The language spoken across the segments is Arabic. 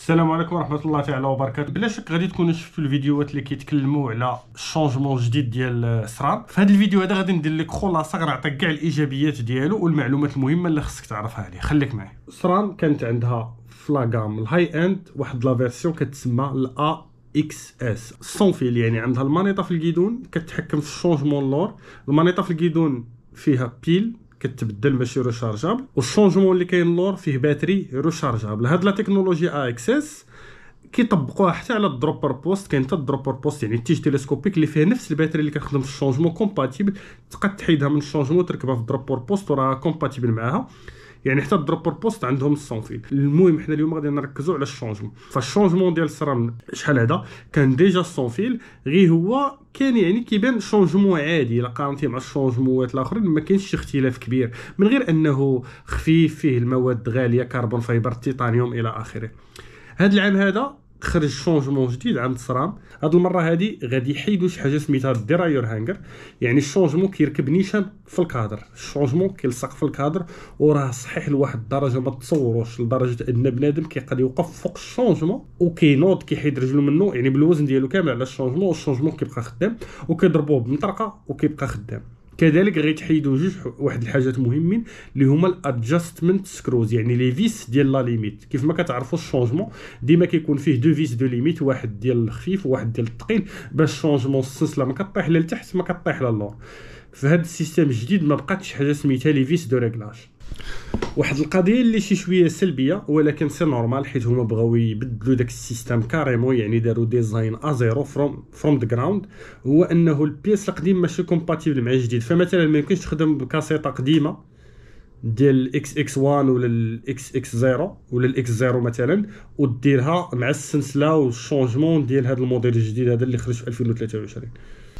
السلام عليكم ورحمه الله تعالى وبركاته بلا شك غادي تكونوا شفتوا الفيديوهات اللي كيتكلموا على الشونجمون جديد ديال سران في هذا الفيديو هذا غادي ندير لك خلاصه غنعطيك كاع الايجابيات ديالو والمعلومات المهمه اللي خصك تعرفها عليه خليك معايا سران كانت عندها فلاغام الهاي اند واحد لا فيرسيون كتسمى الا اكس اس فيل يعني عندها المانيطه في الكيدون كتحكم في الشونجمون لور المانيطه في الكيدون فيها بيل كتبدل ماشي ريشارجابل والشونجمون اللي كاين اللور فيه باتري ريشارجابل هاد لا تكنولوجيا اكسس كيطبقوها حتى على الدروبر بوست كاين حتى الدروبر بوست يعني التيج تيليسكوبيك اللي فيه نفس الباتري اللي كنخدم في الشونجمون كومباتيبل تقدر تحيدها من الشونجمون تركبها في الدروبر بوست وراها كومباتيبل معاها يعني حتى الدروبر بوست عندهم الصنفين المهم حنا اليوم غادي نركزوا على الشونجمون فالشونجمون ديال السرام شحال هذا كان ديجا الصنفيل غير هو كان يعني كيبان شونجمون عادي الا قارنتيه مع الشونجموات الاخرين ما كاينش شي اختلاف كبير من غير انه خفيف فيه المواد غاليه كربون فايبر تيتانيوم الى اخره هذا العام هذا خرج شونجمون جديد عند سرام هاد المره هادي غادي يحيدوا شي حاجه سميتها الدراير هانجر يعني الشونجمون كيركب نيشان في الكادر الشونجمون كيلصق في الكادر وراه صحيح لواحد الدرجه ما تصوروش لدرجه ان بنادم كيقدر يوقف فوق الشونجمون وكينوض كيحيد رجلو منه يعني بالوزن ديالو كامل على الشونجمون والشونجمون كيبقى خدام وكيضربوه بمطرقه وكيبقى خدام كذلك غيتحيدو جوج واحد الحاجات مهمين اللي هما الادجستمنت سكروز يعني لي فيس ديال لا ليميت كيف ما كتعرفوا الشونجمون ديما كيكون فيه دو فيس دو ليميت واحد ديال الخفيف وواحد ديال الثقيل باش الشونجمون السلسله ما كطيح لا لتحت ما كطيح لا لور في السيستم الجديد ما بقاتش حاجه سميتها لي فيس دو ريغلاج واحد القضيه اللي شي شويه سلبيه ولكن سي نورمال حيت هما بغاو يبدلوا داك السيستم كاريمو يعني داروا ديزاين ا زيرو فروم فروم ذا جراوند هو انه البيس القديم ماشي كومباتيبل مع الجديد فمثلا ما يمكنش تخدم بكاسيطه قديمه ديال الاكس اكس 1 ولا الاكس اكس 0 ولا الاكس 0 مثلا وديرها مع السلسله والشونجمون ديال هذا الموديل الجديد هذا اللي خرج في 2023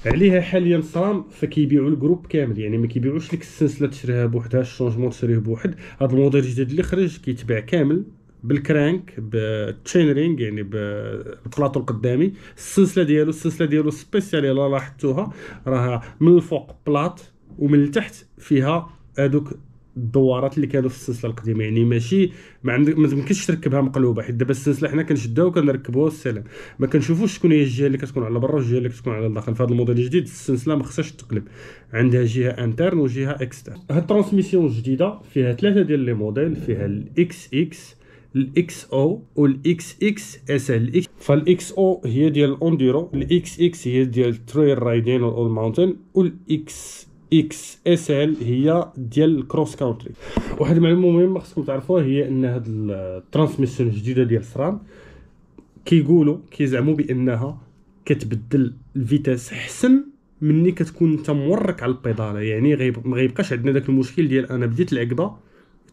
عليها حاليا صرام فكيبيعوا الجروب كامل يعني ما كيبيعوش لك السلسله تشريها بوحدها الشونجمون تشريه بوحد هذا الموديل الجديد اللي خرج كيتباع كامل بالكرانك بالتشين رينغ يعني بالبلاطو القدامي السلسله ديالو السلسله ديالو سبيسيال الا لاحظتوها راها من الفوق بلاط ومن التحت فيها هذوك الدورات اللي كانوا في السلسله القديمه يعني ماشي ما عندك ما تمكنش تركبها مقلوبه حيت دابا السلسله حنا كنشدوها وكنركبوها والسلام ما كنشوفوش شكون هي الجهه اللي كتكون على برا والجهه اللي كتكون على الداخل في هذا الموديل الجديد السلسله ما خصهاش تقلب عندها جهه انترن وجهه اكسترن هاد الترانسميسيون الجديده فيها ثلاثه ديال لي موديل فيها الاكس اكس الاكس او والاكس اكس اس ال فالاكس او هي ديال الانديرو الاكس اكس هي ديال التريل رايدين والماونتين والاكس اكس اس ال هي ديال الكروس كاونتري واحد المعلومه مهمه خصكم تعرفوها هي ان هاد الترانسميسيون الجديده ديال سران كيقولوا كيزعموا بانها كتبدل الفيتاس حسن مني كتكون انت مورك على البيداله يعني ما غيبقاش عندنا داك المشكل ديال انا بديت العقبه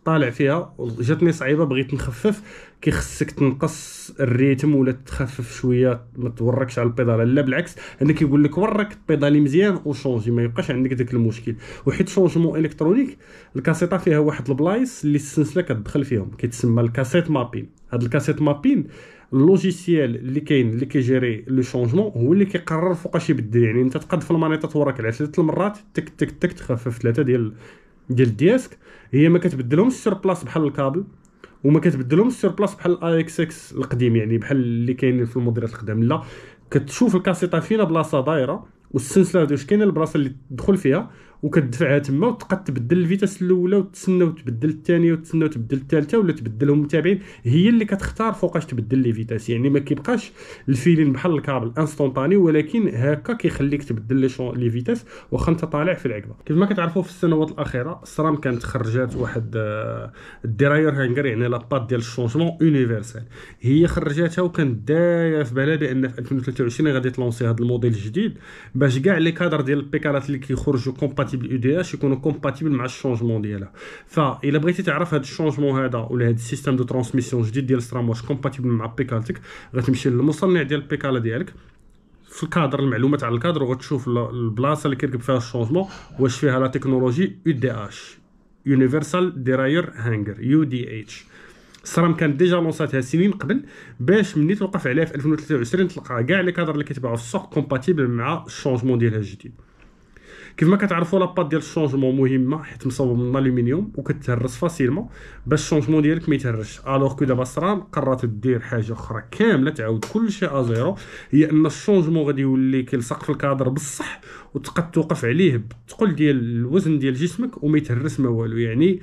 طالع فيها وجاتني صعيبه بغيت نخفف كي خصك تنقص الريتم ولا تخفف شويه ما توركش على البيدال لا بالعكس انا كيقول لك ورك البيدالي مزيان وشونجي ما يبقاش عندك داك المشكل وحيت شونجمون الكترونيك الكاسيطه فيها واحد البلايص اللي السنسله كتدخل فيهم كيتسمى الكاسيت مابين هاد الكاسيت مابين اللوجيسيال اللي كاين اللي كيجيري لو شونجمون هو اللي كيقرر فوقاش يبدل يعني انت تقد في المانيطه تورك على ثلاثه المرات تك تك تك تخفف ثلاثه ديال ديال الديسك هي ما كتبدلهمش السير بلاس بحال الكابل وما كتبدلهمش السير بحال الاي اكس اكس القديم يعني بحال اللي كاينين في الموديلات القدام لا كتشوف الكاسيطه فينا بلاصه دايره والسنسلر واش كاينه البلاصه اللي تدخل فيها وكتدفعها تما وتبقى تبدل الفيتاس الاولى وتسنى وتبدل الثانيه وتسنى وتبدل الثالثه ولا تبدلهم متابعين هي اللي كتختار فوقاش تبدل لي فيتاس يعني ما كيبقاش الفيلين بحال الكابل انستونطاني ولكن هكا كيخليك تبدل لي شون لي فيتاس واخا انت طالع في العقبه كيف ما كتعرفوا في السنوات الاخيره السرام كانت خرجات واحد آه، الدراير هانجر يعني لا لاباط ديال الشونجمون يونيفرسال هي خرجاتها وكانت دايره في بالها بان في 2023 غادي تلونسي هذا الموديل الجديد باش كاع لي كادر ديال البيكالات اللي كيخرجوا كومباتي كومباتيبل اي دي اش يكونوا كومباتيبل مع الشونجمون ديالها الا بغيتي تعرف هذا الشونجمون هذا ولا هذا السيستم دو ترانسميسيون جديد ديال سترام واش كومباتيبل مع بيكالتك غتمشي للمصنع ديال البيكالا ديالك في الكادر المعلومات على الكادر وغتشوف البلاصه اللي كيركب فيها الشونجمون واش فيها لا تكنولوجي يو دي اش يونيفرسال ديراير هانجر يو دي اتش سرام كانت ديجا لونساتها سنين قبل باش ملي توقف عليها في 2023 تلقى كاع لي كادر اللي كيتباعوا في السوق كومباتيبل مع الشونجمون ديالها الجديد كيف ما كتعرفوا لاباط ديال الشونجمون مهمه حيت مصوب من الالومنيوم وكتهرس فاسيلمون باش الشونجمون ديالك ما يتهرش الوغ كو دابا سران قررت دير حاجه اخرى كامله تعاود كل شيء ازيرو هي ان الشونجمون غادي يولي كيلصق في الكادر بصح وتقد توقف عليه بالثقل ديال الوزن ديال جسمك وما يتهرس ما والو يعني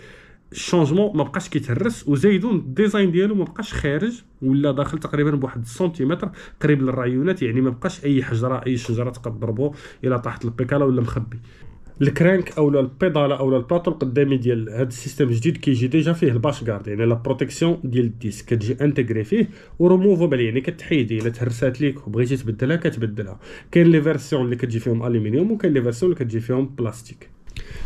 الشونجمون ما بقاش كيتهرس وزايدو الديزاين ديالو ما بقاش خارج ولا داخل تقريبا بواحد سنتيمتر قريب للرعيونات يعني ما بقاش اي حجره اي شجره تقدربو الى طاحت البيكالا ولا مخبي الكرانك اولا البيدالا لا البلاطو القدامي ديال هذا السيستم الجديد كيجي ديجا فيه الباش غارد يعني لا بروتيكسيون ديال الديسك كتجي انتغري فيه وريموفابل يعني كتحيدي يعني الا تهرسات ليك وبغيتي تبدلها كتبدلها كاين لي فيرسيون اللي كتجي فيهم الومنيوم وكاين لي فيرسيون اللي كتجي فيهم بلاستيك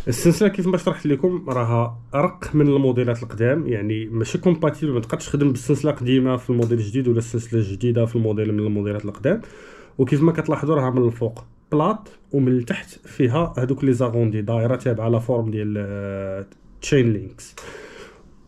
السلسله كيف ما شرحت لكم راها ارق من الموديلات القدام يعني ماشي كومباتيبل ما تقدرش تخدم بالسلسله القديمه في الموديل الجديد ولا السلسله الجديده في الموديل من الموديلات القدام وكيف ما كتلاحظوا راها من الفوق بلاط ومن التحت فيها هذوك لي زاغوندي دايره تابعه على فورم ديال تشين آه، لينكس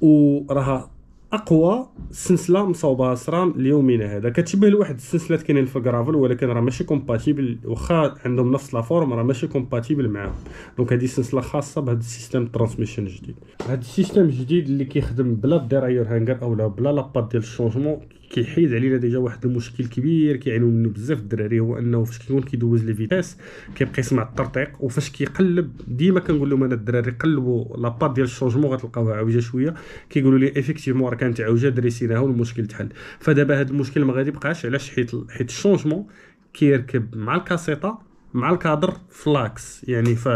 وراها اقوى سلسله مصوبه سرام ليومنا هذا كتشبه لواحد السلسلات كاينين في الكرافل ولكن راه ماشي كومباتيبل واخا عندهم نفس لا فورم راه ماشي كومباتيبل معاهم دونك هذه سلسله خاصه بهذا السيستم ترانسميشن الجديد هذا السيستم الجديد اللي كيخدم بلا الدراير هانجر اولا بلا لاباط ديال الشونجمون كيحيد علينا ديجا واحد المشكل كبير كيعانيو منه بزاف الدراري هو انه فاش كيكون كيدوز لي فيتاس كيبقى يسمع الترطيق وفاش كيقلب ديما كنقول لهم انا الدراري قلبوا لاباط ديال الشونجمون غتلقاوها عوجه شويه كيقولوا لي ايفيكتيفمون راه كانت عوجه دريسيناها والمشكل تحل فدابا هذا المشكل ما غادي يبقاش علاش حيت حيت الشونجمون كيركب مع الكاسيطه مع الكادر فلاكس يعني ف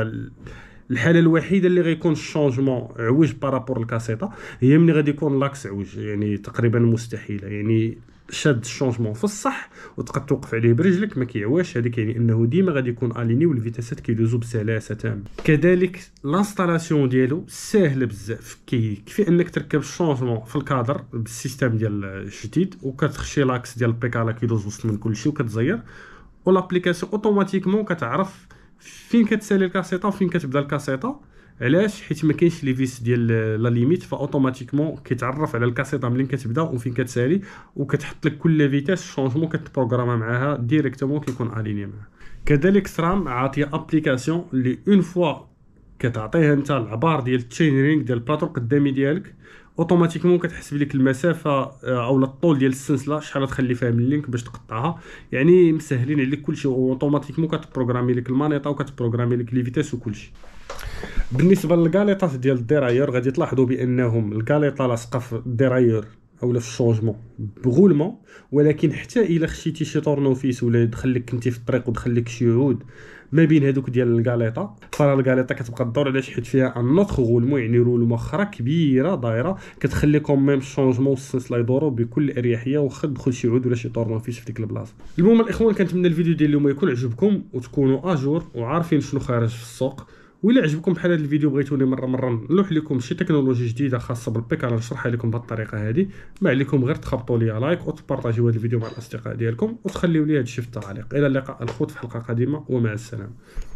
الحاله الوحيده اللي غيكون الشونجمون عوج بارابور الكاسيطه هي ملي غادي يكون لاكس عوج يعني تقريبا مستحيله يعني شاد الشونجمون في الصح وتقد توقف عليه برجلك ما كيعواش هذيك يعني انه ديما غادي يكون اليني والفيتاسات كيدوزو بسلاسه تامه كذلك لانستالاسيون ديالو ساهله بزاف كيكفي انك تركب الشونجمون في الكادر بالسيستم ديال الجديد وكتخشي لاكس ديال البيكالا كيدوز وسط من كلشي وكتزير ولابليكاسيون اوتوماتيكمون كتعرف فين كتسالي الكاسيطه وفين كتبدا الكاسيطه علاش حيت ما كاينش لي فيس ديال لا ليميت فاوتوماتيكمون كيتعرف على الكاسيطه ملي كتبدا وفين كتسالي وكتحط لك كل فيتاس شونجمون كتبروغراما معاها ديريكتومون كيكون اليني معاها كذلك سرام عاطيه ابليكاسيون اللي اون فوا كتعطيها انت العبار ديال التشين رينغ ديال البلاطو القدامي ديالك اوتوماتيكمون كتحسب لك المسافه آه، او الطول ديال السنسله شحال تخلي فيها من اللينك باش تقطعها يعني مسهلين عليك كلشي اوتوماتيكمون كتبروغرامي لك المانيطه وكتبروغرامي لك لي فيتاس وكلشي بالنسبه للكاليطات ديال الدرايور غادي تلاحظوا بانهم الكاليطه لاصقه في الدرايور اولا في الشونجمون بغولمون ولكن حتى الا خشيتي شي طورنوفيس ولا دخل لك كنتي في الطريق ودخل لك شي عود ما بين هذوك ديال الكاليطا فراه الكاليطا كتبقى على علاش حيت فيها ان اوتر غولمون يعني رولمون اخرى كبيره دايره كتخلي ميم الشونجمون والسلسله يدورو بكل اريحيه واخا دخل شي عود ولا شي طورنوفيس في ديك البلاصه المهم الاخوان كنتمنى الفيديو ديال اليوم يكون عجبكم وتكونوا اجور وعارفين شنو خارج في السوق وإلا عجبكم بحال هذا الفيديو بغيتوني مره مره نلوح لكم شي تكنولوجي جديده خاصه بالبيك انا نشرحها لكم بهذه الطريقه هذه ما عليكم غير تخبطوا لي لايك وتبارطاجيو هذا الفيديو مع الاصدقاء ديالكم وتخليو لي هذا الشيء في التعليق الى اللقاء الخوت في حلقه قادمه ومع السلامه